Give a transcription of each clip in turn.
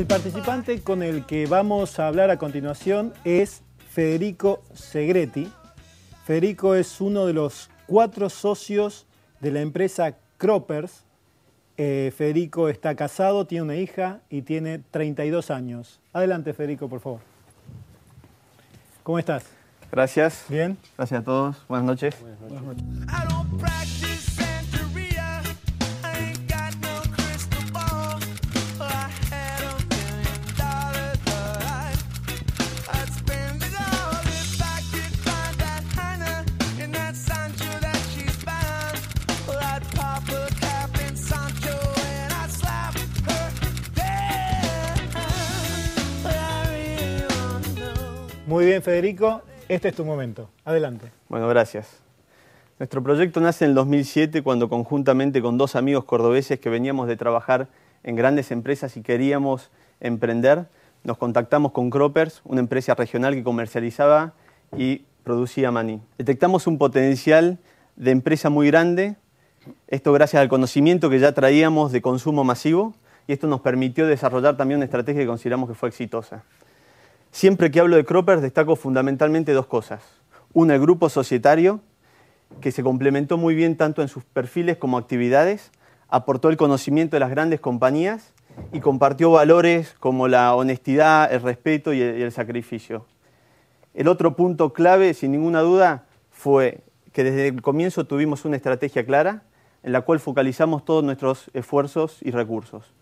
El participante con el que vamos a hablar a continuación es Federico Segretti. Federico es uno de los cuatro socios de la empresa Croppers. Eh, Federico está casado, tiene una hija y tiene 32 años. Adelante, Federico, por favor. ¿Cómo estás? Gracias. Bien. Gracias a todos. Buenas noches. Buenas noches. Muy bien, Federico, este es tu momento. Adelante. Bueno, gracias. Nuestro proyecto nace en el 2007 cuando conjuntamente con dos amigos cordobeses que veníamos de trabajar en grandes empresas y queríamos emprender, nos contactamos con Croppers, una empresa regional que comercializaba y producía maní. Detectamos un potencial de empresa muy grande, esto gracias al conocimiento que ya traíamos de consumo masivo, y esto nos permitió desarrollar también una estrategia que consideramos que fue exitosa. Siempre que hablo de croppers destaco fundamentalmente dos cosas. Una, el grupo societario, que se complementó muy bien tanto en sus perfiles como actividades, aportó el conocimiento de las grandes compañías y compartió valores como la honestidad, el respeto y el, sacrificio. El otro punto clave, sin ninguna duda, fue que desde el comienzo tuvimos una estrategia clara en la cual focalizamos todos nuestros esfuerzos y recursos.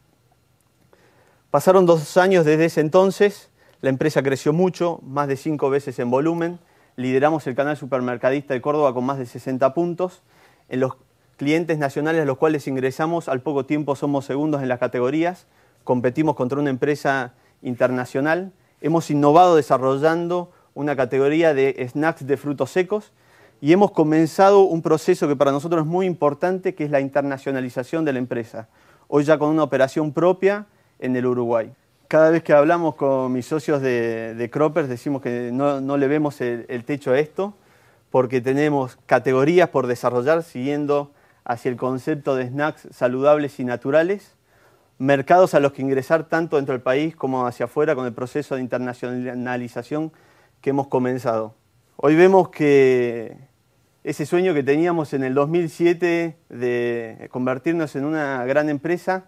Pasaron dos años desde ese entonces la empresa creció mucho, más de cinco veces en volumen. Lideramos el canal supermercadista de Córdoba con más de 60 puntos. En los clientes nacionales a los cuales ingresamos, al poco tiempo somos segundos en las categorías. Competimos contra una empresa internacional. Hemos innovado desarrollando una categoría de snacks de frutos secos y hemos comenzado un proceso que para nosotros es muy importante, que es la internacionalización de la empresa. Hoy ya con una operación propia en el Uruguay cada vez que hablamos con mis socios de, Croppers decimos que no, le vemos el, el, techo a esto, porque tenemos categorías por desarrollar siguiendo hacia el concepto de snacks saludables y naturales, mercados a los que ingresar tanto dentro del país como hacia afuera con el proceso de internacionalización que hemos comenzado. Hoy vemos que ese sueño que teníamos en el 2007 de convertirnos en una gran empresa,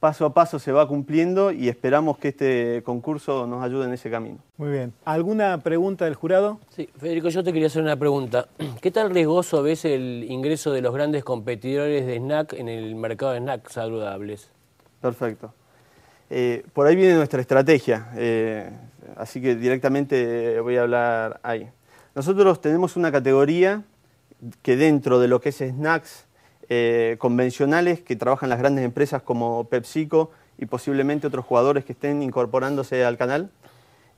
paso a paso se va cumpliendo y esperamos que este concurso nos ayude en ese camino. Muy bien. ¿Alguna pregunta del jurado? Sí, Federico, yo te quería hacer una pregunta. ¿Qué tan riesgoso ves el ingreso de los grandes competidores de snack en el mercado de snacks saludables? Perfecto. Eh, por ahí viene nuestra estrategia, eh, así que directamente voy a hablar ahí. Nosotros tenemos una categoría que dentro de lo que es snacks eh, convencionales que trabajan las grandes empresas como PepsiCo y posiblemente otros jugadores que estén incorporándose al canal,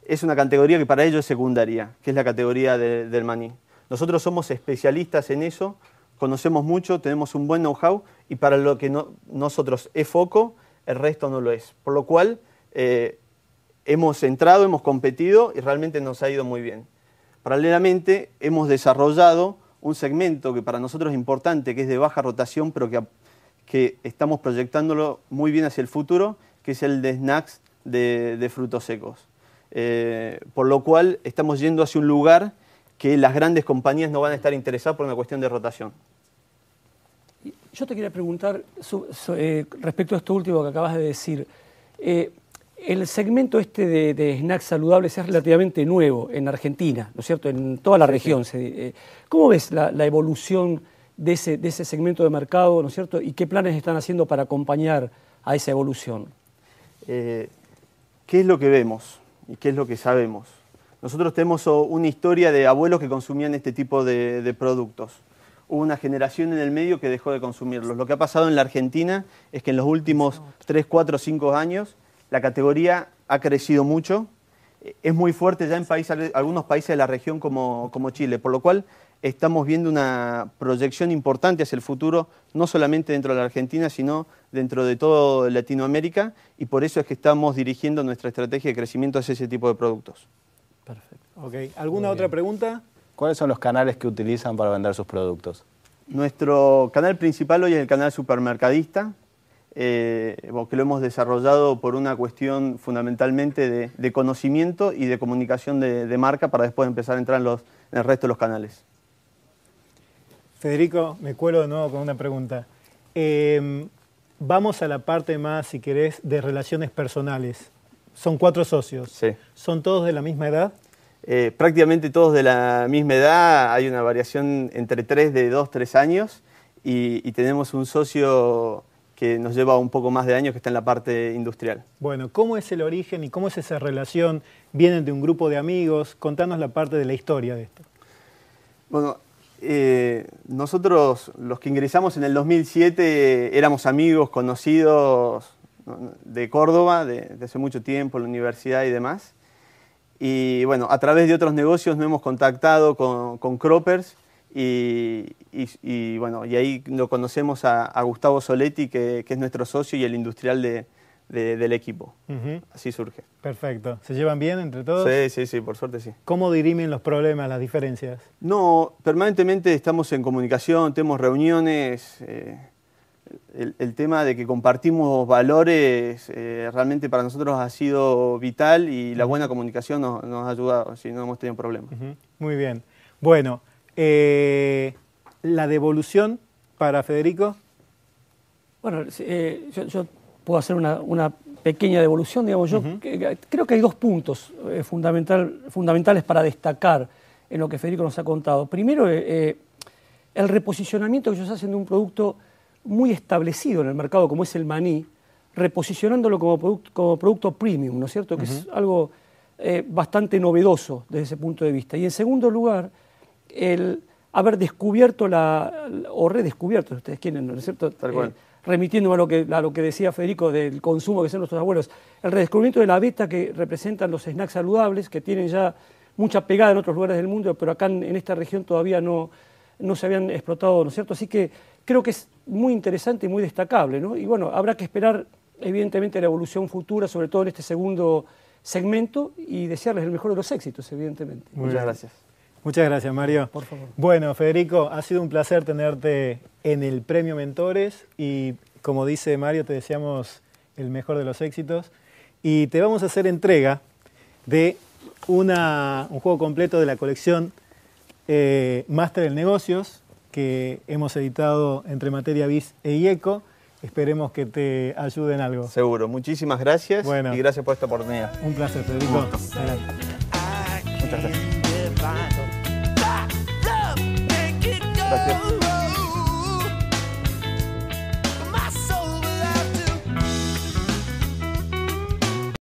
es una categoría que para ellos es secundaria, que es la categoría del maní. Nosotros somos especialistas en eso, conocemos mucho, tenemos un buen know-how y para lo que nosotros es foco, el resto no lo es. Por lo cual, eh, hemos entrado, hemos competido y realmente nos ha ido muy bien. Paralelamente, hemos desarrollado un segmento que para nosotros es importante, que es de baja rotación, pero que, que estamos proyectándolo muy bien hacia el futuro, que es el de snacks de, frutos secos. Eh, por lo cual estamos yendo hacia un lugar que las grandes compañías no van a estar interesadas por una cuestión de rotación. Yo te quería preguntar eh, respecto a esto último que acabas de decir. Eh, el segmento este de, snacks saludables es relativamente nuevo en Argentina, ¿no es cierto? En toda la región. Eh, ¿Cómo ves la, evolución de ese, segmento de mercado, ¿no es cierto? ¿Y qué planes están haciendo para acompañar a esa evolución? Eh, ¿Qué es lo que vemos y qué es lo que sabemos? Nosotros tenemos oh, una historia de abuelos que consumían este tipo de, de productos. Hubo una generación en el medio que dejó de consumirlos. Lo que ha pasado en la Argentina es que en los últimos 3, 4, 5 años la categoría ha crecido mucho, es muy fuerte ya en algunos países de la región como, Chile, por lo cual estamos viendo una proyección importante hacia el futuro, no solamente dentro de la Argentina, sino dentro de toda Latinoamérica, y por eso es que estamos dirigiendo nuestra estrategia de crecimiento hacia ese tipo de productos. Perfecto. Ok. ¿Alguna otra pregunta? ¿Cuáles son los canales que utilizan para vender sus productos? Nuestro canal principal hoy es el canal supermercadista, eh, que lo hemos desarrollado por una cuestión fundamentalmente de, conocimiento y de comunicación de, marca para después empezar a entrar en, los, el resto de los canales. Federico, me cuelo de nuevo con una pregunta. Eh, vamos a la parte más, si querés, de relaciones personales. Son cuatro socios. Sí. ¿Son todos de la misma edad? Eh, prácticamente todos de la misma edad. Hay una variación entre tres de dos, tres años. y tenemos un socio que nos lleva un poco más de años, que está en la parte industrial. Bueno, ¿cómo es el origen y cómo es esa relación? ¿Vienen de un grupo de amigos? Contanos la parte de la historia de esto. Bueno, eh, nosotros los que ingresamos en el 2007 éramos amigos, conocidos de Córdoba, desde de hace mucho tiempo, la universidad y demás. Y bueno, a través de otros negocios nos hemos contactado con, con Croppers, y, bueno, y ahí lo conocemos a, Gustavo Soletti, que, es nuestro socio y el industrial del equipo. Así surge. Perfecto. ¿Se llevan bien entre todos? Sí, sí, sí, por suerte sí. ¿Cómo dirimen los problemas, las diferencias? No, permanentemente estamos en comunicación, tenemos reuniones. Eh, el, tema de que compartimos valores eh, realmente para nosotros ha sido vital y la buena comunicación nos, ha ayudado, si no hemos tenido problemas. Muy bien. Bueno, eh, la devolución para Federico. Bueno, eh, yo, puedo hacer una, pequeña devolución, digamos. Yo creo que hay dos puntos eh, fundamentales para destacar en lo que Federico nos ha contado. Primero, el reposicionamiento que ellos hacen de un producto muy establecido en el mercado, como es el maní, reposicionándolo como, como producto premium, ¿no es cierto? Que es algo bastante novedoso desde ese punto de vista. Y en segundo lugar, el haber descubierto la, o redescubierto, ustedes quieren, ¿no es cierto? Tal cual. Eh, remitiendo a lo, que, lo que decía Federico del consumo que son nuestros abuelos, el redescubrimiento de la beta que representan los snacks saludables, que tienen ya mucha pegada en otros lugares del mundo, pero acá en, esta región todavía no, no se habían explotado, ¿no es cierto? Así que creo que es muy interesante y muy destacable, ¿no? Y bueno, habrá que esperar evidentemente la evolución futura, sobre todo en este segundo segmento, y desearles el mejor de los éxitos, evidentemente. Muchas gracias. Muchas gracias, Mario. Por favor. Bueno, Federico, ha sido un placer tenerte en el Premio Mentores y como dice Mario, te deseamos el mejor de los éxitos y te vamos a hacer entrega de una, un juego completo de la colección eh, Master Máster Negocios que hemos editado entre Materia Vis e IECO. Esperemos que te ayude algo. Seguro. Muchísimas gracias bueno. y gracias por esta oportunidad. Un placer, Federico. Muchas gracias. find them. make it go.